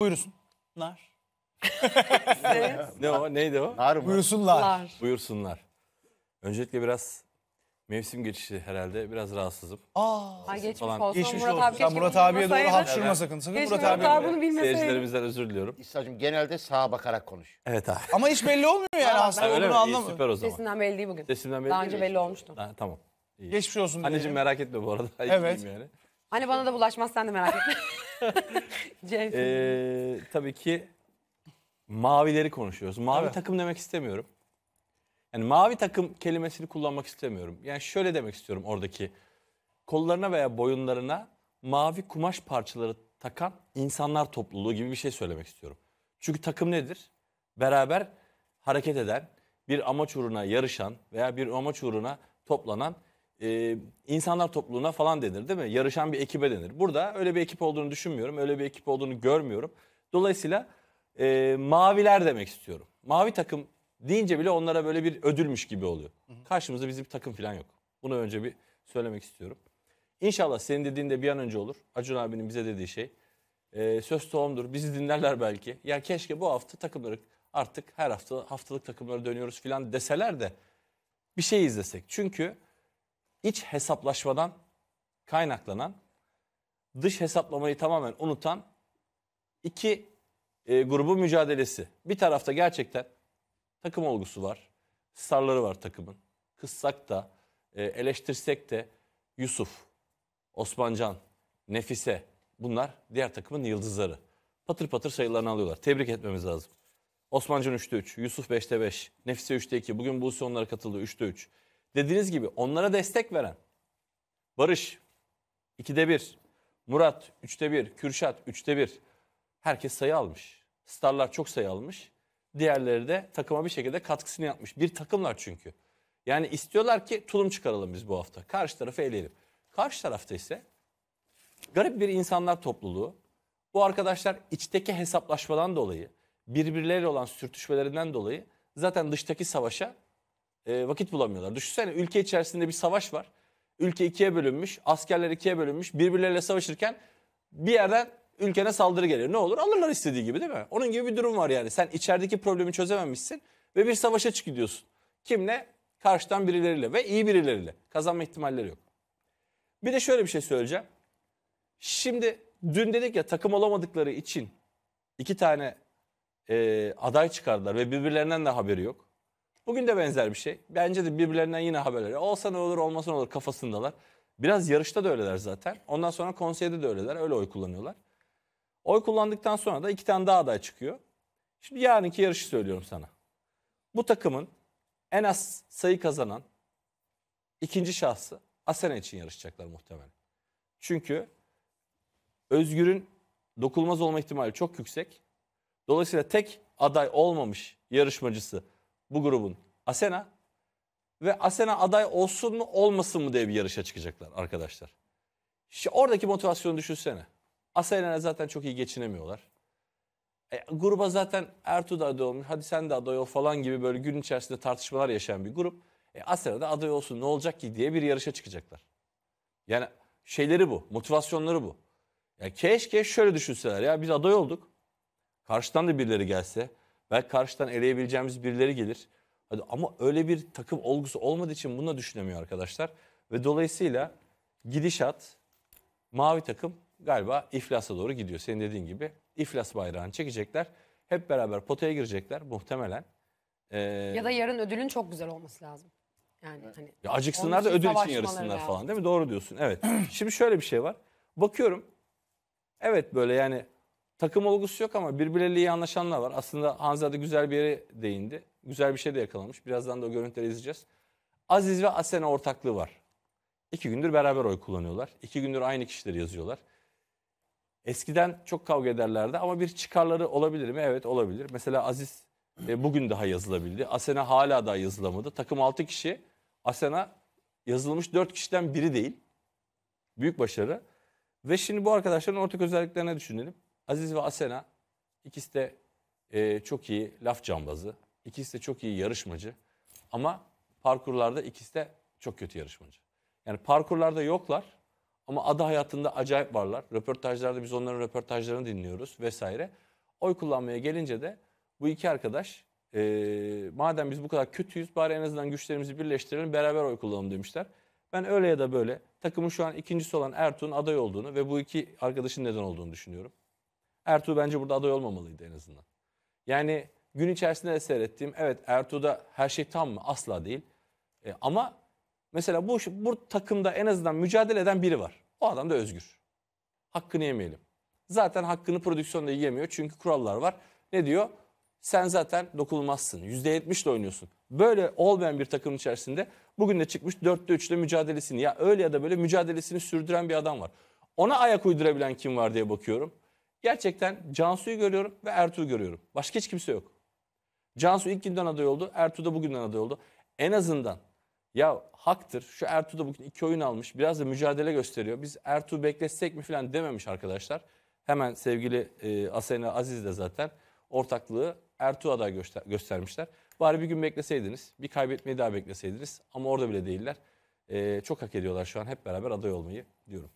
Buyursunlar. ne o? Neydi o? Nar mı? Buyursunlar. Lar. Buyursunlar. Öncelikle biraz mevsim geçişi herhalde. Biraz rahatsızım. Aa. Ay geçmiş Falan. olsun Geçmiş Murat olsun. abi. Sen Murat abiye doğru bilmeseydi. hapşırma Evet. sakın. Sakın Murat Murat abi. bunu bilmeseydi. Seyircilerimizden özür diliyorum. İsa'cığım genelde sağa bakarak konuş. Evet abi. Ama hiç belli olmuyor yani aslında. Öyle mi? olduğunu İyi, süper o zaman. Sesinden belli değil bugün. Sesimden belli Daha önce belli olmuştu. Ha, tamam. İyi. Geçmiş olsun. Anneciğim merak etme bu arada. Evet. Evet. Yani. Hani bana da bulaşmaz sen de merak etme. Ee, tabii ki mavileri konuşuyoruz. Mavi Evet. takım demek istemiyorum. Yani mavi takım kelimesini kullanmak istemiyorum. Yani şöyle demek istiyorum oradaki. Kollarına veya boyunlarına mavi kumaş parçaları takan insanlar topluluğu gibi bir şey söylemek istiyorum. Çünkü takım nedir? Beraber hareket eden, bir amaç uğruna yarışan veya bir amaç uğruna toplanan e, insanlar topluluğuna falan denir değil mi? Yarışan bir ekibe denir. Burada öyle bir ekip olduğunu düşünmüyorum. Öyle bir ekip olduğunu görmüyorum. Dolayısıyla e, maviler demek istiyorum. Mavi takım deyince bile onlara böyle bir ödülmüş gibi oluyor. Hı hı. Karşımızda bizim bir takım falan yok. Bunu önce bir söylemek istiyorum. İnşallah senin dediğin de bir an önce olur. Acun abinin bize dediği şey. E, söz tohumdur. Bizi dinlerler belki. Ya keşke bu hafta takımları artık her hafta haftalık takımlara dönüyoruz falan deseler de bir şey izlesek. Çünkü iç hesaplaşmadan kaynaklanan, dış hesaplamayı tamamen unutan iki e, grubun mücadelesi. Bir tarafta gerçekten takım olgusu var. Starları var takımın. Kıssak da, e, eleştirsek de Yusuf, Osmancan, Nefise bunlar diğer takımın yıldızları. Patır patır sayılarını alıyorlar. Tebrik etmemiz lazım. Osmancan 3'te 3, Yusuf 5'te 5, Nefise 3'te 2. Bugün Buse onlara katıldı 3'te 3 dediğiniz gibi onlara destek veren Barış 2'de 1, Murat 3'te 1, Kürşat 3'te 1 herkes sayı almış. Starlar çok sayı almış. Diğerleri de takıma bir şekilde katkısını yapmış. Bir takımlar çünkü. Yani istiyorlar ki tulum çıkaralım biz bu hafta. Karşı tarafı eleyelim. Karşı tarafta ise garip bir insanlar topluluğu. Bu arkadaşlar içteki hesaplaşmadan dolayı, birbirleriyle olan sürtüşmelerinden dolayı zaten dıştaki savaşa e, vakit bulamıyorlar. Düşünsene ülke içerisinde bir savaş var. Ülke ikiye bölünmüş, askerler ikiye bölünmüş. Birbirleriyle savaşırken bir yerden ülkene saldırı geliyor. Ne olur alırlar istediği gibi değil mi? Onun gibi bir durum var yani. Sen içerideki problemi çözememişsin ve bir savaşa çık gidiyorsun. Kimle? Karşıdan birileriyle ve iyi birileriyle. Kazanma ihtimalleri yok. Bir de şöyle bir şey söyleyeceğim. Şimdi dün dedik ya takım olamadıkları için iki tane e, aday çıkardılar ve birbirlerinden de haberi yok. Bugün de benzer bir şey. Bence de birbirlerinden yine haberler. Olsa ne olur olmasa ne olur kafasındalar. Biraz yarışta da öyleler zaten. Ondan sonra konseyde de öyleler. Öyle oy kullanıyorlar. Oy kullandıktan sonra da iki tane daha aday çıkıyor. Şimdi yarınki yarışı söylüyorum sana. Bu takımın en az sayı kazanan ikinci şahsı Asena için yarışacaklar muhtemelen. Çünkü Özgür'ün dokulmaz olma ihtimali çok yüksek. Dolayısıyla tek aday olmamış yarışmacısı bu grubun Asena ve Asena aday olsun mu olmasın mı diye bir yarışa çıkacaklar arkadaşlar. İşte oradaki motivasyonu düşünsene. Asena'ya zaten çok iyi geçinemiyorlar. E, gruba zaten Ertuğ da aday olmuş. Hadi sen de aday ol falan gibi böyle gün içerisinde tartışmalar yaşayan bir grup. E, Asena da aday olsun ne olacak ki diye bir yarışa çıkacaklar. Yani şeyleri bu. Motivasyonları bu. Ya keşke şöyle düşünseler ya biz aday olduk. Karşıdan da birileri gelse. Belki karşıdan eleyebileceğimiz birileri gelir. Hadi ama öyle bir takım olgusu olmadığı için bunu da düşünemiyor arkadaşlar. Ve dolayısıyla gidişat mavi takım galiba iflasa doğru gidiyor. Senin dediğin gibi iflas bayrağını çekecekler. Hep beraber potaya girecekler muhtemelen. Ee, ya da yarın ödülün çok güzel olması lazım. Yani hani ya acıksınlar da ödül için yarışsınlar falan değil mi? Doğru diyorsun. Evet. Şimdi şöyle bir şey var. Bakıyorum. Evet böyle yani Takım olgusu yok ama birbirleriyle iyi anlaşanlar var. Aslında Hanzade güzel bir yere değindi. Güzel bir şey de yakalamış. Birazdan da o görüntüleri izleyeceğiz. Aziz ve Asena ortaklığı var. İki gündür beraber oy kullanıyorlar. İki gündür aynı kişileri yazıyorlar. Eskiden çok kavga ederlerdi ama bir çıkarları olabilir mi? Evet olabilir. Mesela Aziz e, bugün daha yazılabildi. Asena hala daha yazılamadı. Takım altı kişi. Asena yazılmış dört kişiden biri değil. Büyük başarı. Ve şimdi bu arkadaşların ortak özelliklerine düşünelim. Aziz ve Asena ikisi de e, çok iyi laf cambazı. İkisi de çok iyi yarışmacı. Ama parkurlarda ikisi de çok kötü yarışmacı. Yani parkurlarda yoklar ama ada hayatında acayip varlar. Röportajlarda biz onların röportajlarını dinliyoruz vesaire. Oy kullanmaya gelince de bu iki arkadaş e, madem biz bu kadar kötüyüz bari en azından güçlerimizi birleştirelim beraber oy kullanalım demişler. Ben öyle ya da böyle takımın şu an ikincisi olan Ertuğ'un aday olduğunu ve bu iki arkadaşın neden olduğunu düşünüyorum. Ertuğ bence burada aday olmamalıydı en azından. Yani gün içerisinde de seyrettiğim evet Ertuğ'da her şey tam mı? Asla değil. E, ama mesela bu, bu takımda en azından mücadele eden biri var. O adam da özgür. Hakkını yemeyelim. Zaten hakkını prodüksiyonda yiyemiyor çünkü kurallar var. Ne diyor? Sen zaten dokunulmazsın. %70 ile oynuyorsun. Böyle olmayan bir takım içerisinde bugün de çıkmış 4'te 3'te mücadelesini ya öyle ya da böyle mücadelesini sürdüren bir adam var. Ona ayak uydurabilen kim var diye bakıyorum. Gerçekten Cansu'yu görüyorum ve Ertuğ'u görüyorum. Başka hiç kimse yok. Cansu ilk günden aday oldu. Ertuğ da bugünden aday oldu. En azından ya haktır şu Ertuğ da bugün iki oyun almış. Biraz da mücadele gösteriyor. Biz Ertuğ beklesek mi falan dememiş arkadaşlar. Hemen sevgili e, Asena Aziz de zaten ortaklığı Ertuğ aday göster göstermişler. Bari bir gün bekleseydiniz. Bir kaybetmeyi daha bekleseydiniz. Ama orada bile değiller. E, çok hak ediyorlar şu an hep beraber aday olmayı diyorum.